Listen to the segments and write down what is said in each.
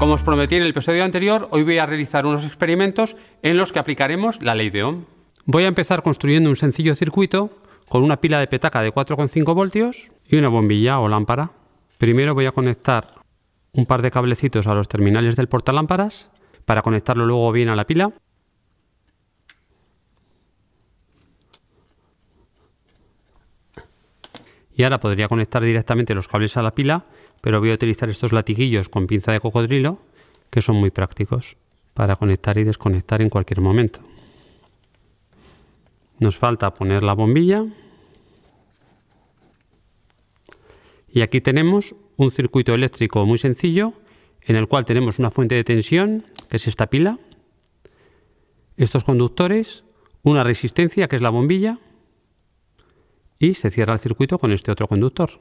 Como os prometí en el episodio anterior, hoy voy a realizar unos experimentos en los que aplicaremos la ley de Ohm. Voy a empezar construyendo un sencillo circuito con una pila de petaca de 4,5 voltios y una bombilla o lámpara. Primero voy a conectar un par de cablecitos a los terminales del portalámparas para conectarlo luego bien a la pila. Y ahora podría conectar directamente los cables a la pila pero voy a utilizar estos latiguillos con pinza de cocodrilo que son muy prácticos para conectar y desconectar en cualquier momento. Nos falta poner la bombilla y aquí tenemos un circuito eléctrico muy sencillo en el cual tenemos una fuente de tensión que es esta pila, estos conductores, una resistencia que es la bombilla y se cierra el circuito con este otro conductor.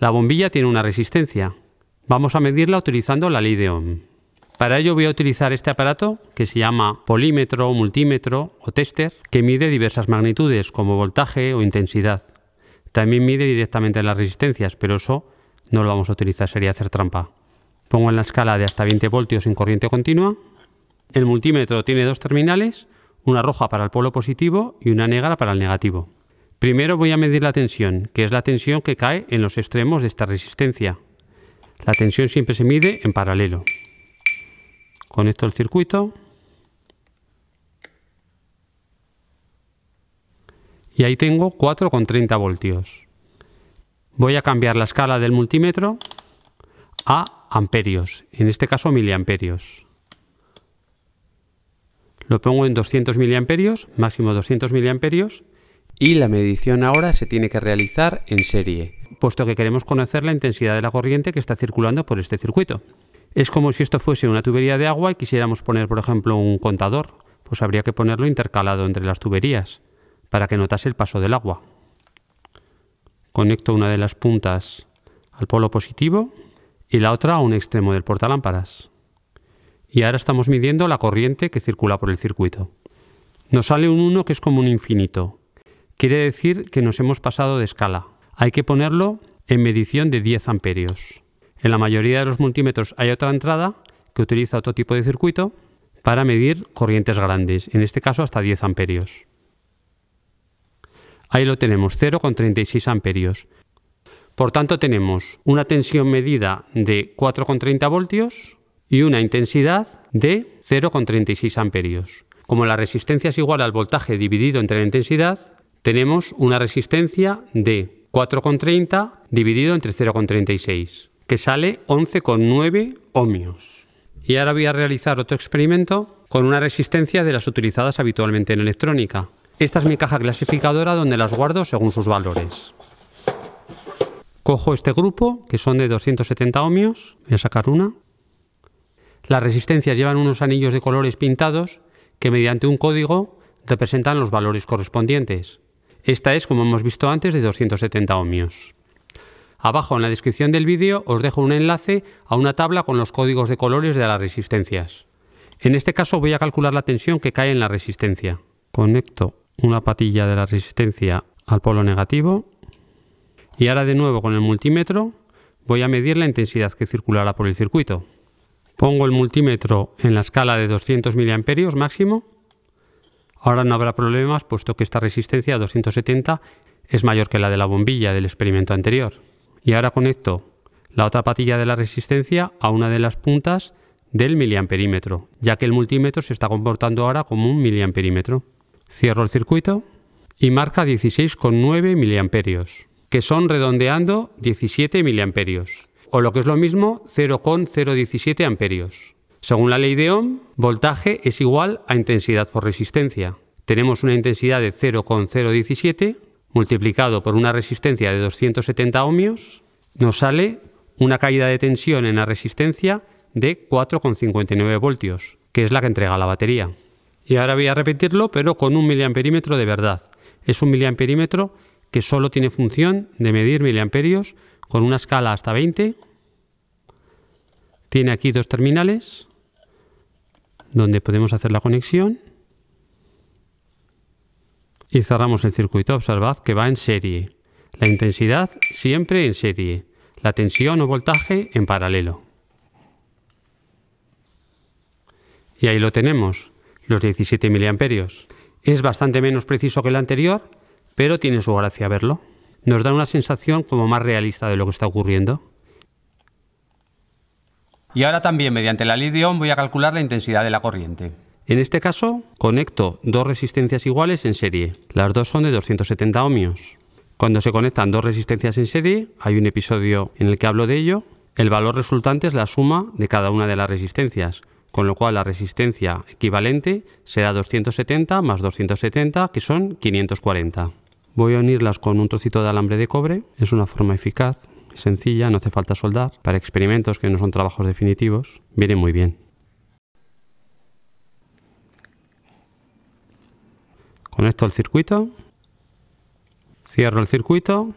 La bombilla tiene una resistencia. Vamos a medirla utilizando la ley de Ohm. Para ello voy a utilizar este aparato que se llama polímetro, multímetro o tester, que mide diversas magnitudes como voltaje o intensidad. También mide directamente las resistencias, pero eso no lo vamos a utilizar, sería hacer trampa. Pongo en la escala de hasta 20 voltios en corriente continua. El multímetro tiene dos terminales, una roja para el polo positivo y una negra para el negativo. Primero voy a medir la tensión, que es la tensión que cae en los extremos de esta resistencia. La tensión siempre se mide en paralelo. Conecto el circuito. Y ahí tengo 4,30 voltios. Voy a cambiar la escala del multímetro a amperios, en este caso miliamperios. Lo pongo en 200 miliamperios, máximo 200 miliamperios, y la medición ahora se tiene que realizar en serie. Puesto que queremos conocer la intensidad de la corriente que está circulando por este circuito. Es como si esto fuese una tubería de agua y quisiéramos poner, por ejemplo, un contador. Pues habría que ponerlo intercalado entre las tuberías para que notase el paso del agua. Conecto una de las puntas al polo positivo y la otra a un extremo del portalámparas. Y ahora estamos midiendo la corriente que circula por el circuito. Nos sale un 1 que es como un infinito, Quiere decir que nos hemos pasado de escala. Hay que ponerlo en medición de 10 amperios. En la mayoría de los multímetros hay otra entrada que utiliza otro tipo de circuito para medir corrientes grandes, en este caso hasta 10 amperios. Ahí lo tenemos, 0,36 amperios. Por tanto, tenemos una tensión medida de 4,30 voltios y una intensidad de 0,36 amperios. Como la resistencia es igual al voltaje dividido entre la intensidad, tenemos una resistencia de 4,30 dividido entre 0,36, que sale 11,9 ohmios. Y ahora voy a realizar otro experimento con una resistencia de las utilizadas habitualmente en electrónica. Esta es mi caja clasificadora donde las guardo según sus valores. Cojo este grupo, que son de 270 ohmios, voy a sacar una. Las resistencias llevan unos anillos de colores pintados que mediante un código representan los valores correspondientes. Esta es, como hemos visto antes, de 270 ohmios. Abajo en la descripción del vídeo os dejo un enlace a una tabla con los códigos de colores de las resistencias. En este caso voy a calcular la tensión que cae en la resistencia. Conecto una patilla de la resistencia al polo negativo y ahora de nuevo con el multímetro voy a medir la intensidad que circulará por el circuito. Pongo el multímetro en la escala de 200 mA máximo Ahora no habrá problemas puesto que esta resistencia 270 es mayor que la de la bombilla del experimento anterior. Y ahora conecto la otra patilla de la resistencia a una de las puntas del miliamperímetro, ya que el multímetro se está comportando ahora como un miliamperímetro. Cierro el circuito y marca 16,9 miliamperios, que son redondeando 17 miliamperios, o lo que es lo mismo 0,017 amperios. Según la ley de Ohm, voltaje es igual a intensidad por resistencia. Tenemos una intensidad de 0,017 multiplicado por una resistencia de 270 ohmios, nos sale una caída de tensión en la resistencia de 4,59 voltios, que es la que entrega la batería. Y ahora voy a repetirlo, pero con un miliamperímetro de verdad. Es un miliamperímetro que solo tiene función de medir miliamperios con una escala hasta 20. Tiene aquí dos terminales donde podemos hacer la conexión y cerramos el circuito. Observad que va en serie. La intensidad siempre en serie. La tensión o voltaje en paralelo. Y ahí lo tenemos, los 17 miliamperios. Es bastante menos preciso que el anterior, pero tiene su gracia verlo. Nos da una sensación como más realista de lo que está ocurriendo. Y ahora también mediante la ley voy a calcular la intensidad de la corriente. En este caso, conecto dos resistencias iguales en serie. Las dos son de 270 ohmios. Cuando se conectan dos resistencias en serie, hay un episodio en el que hablo de ello, el valor resultante es la suma de cada una de las resistencias, con lo cual la resistencia equivalente será 270 más 270, que son 540. Voy a unirlas con un trocito de alambre de cobre, es una forma eficaz, sencilla, no hace falta soldar, para experimentos que no son trabajos definitivos, viene muy bien. Conecto el circuito, cierro el circuito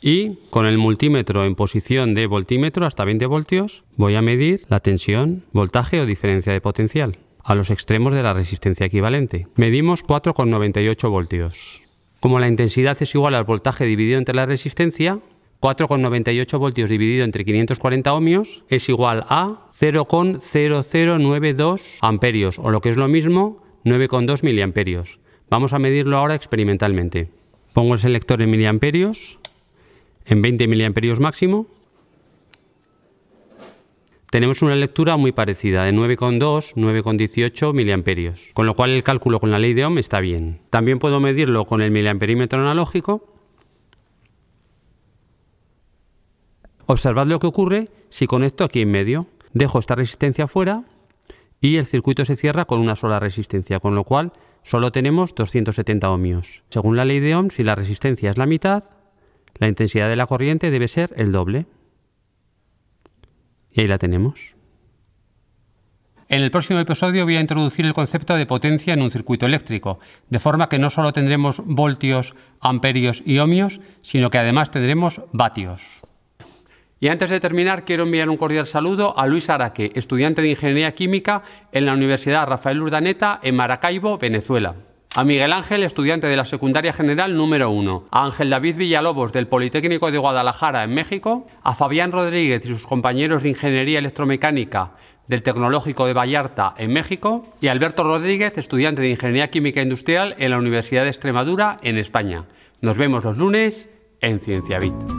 y con el multímetro en posición de voltímetro hasta 20 voltios voy a medir la tensión, voltaje o diferencia de potencial a los extremos de la resistencia equivalente. Medimos 4,98 voltios. Como la intensidad es igual al voltaje dividido entre la resistencia, 4,98 voltios dividido entre 540 ohmios es igual a 0,0092 amperios, o lo que es lo mismo, 9,2 miliamperios. Vamos a medirlo ahora experimentalmente. Pongo el selector en miliamperios, en 20 miliamperios máximo, tenemos una lectura muy parecida de 9,2, 9,18 miliamperios, con lo cual el cálculo con la ley de Ohm está bien. También puedo medirlo con el miliamperímetro analógico. Observad lo que ocurre si conecto aquí en medio. Dejo esta resistencia fuera y el circuito se cierra con una sola resistencia, con lo cual solo tenemos 270 ohmios. Según la ley de Ohm, si la resistencia es la mitad, la intensidad de la corriente debe ser el doble. Y ahí la tenemos. En el próximo episodio voy a introducir el concepto de potencia en un circuito eléctrico, de forma que no solo tendremos voltios, amperios y ohmios, sino que además tendremos vatios. Y antes de terminar, quiero enviar un cordial saludo a Luis Araque, estudiante de Ingeniería Química en la Universidad Rafael Urdaneta en Maracaibo, Venezuela. A Miguel Ángel, estudiante de la secundaria general número 1. A Ángel David Villalobos del Politécnico de Guadalajara en México. A Fabián Rodríguez y sus compañeros de Ingeniería Electromecánica del Tecnológico de Vallarta en México y Alberto Rodríguez, estudiante de Ingeniería Química Industrial en la Universidad de Extremadura en España. Nos vemos los lunes en CienciaVit.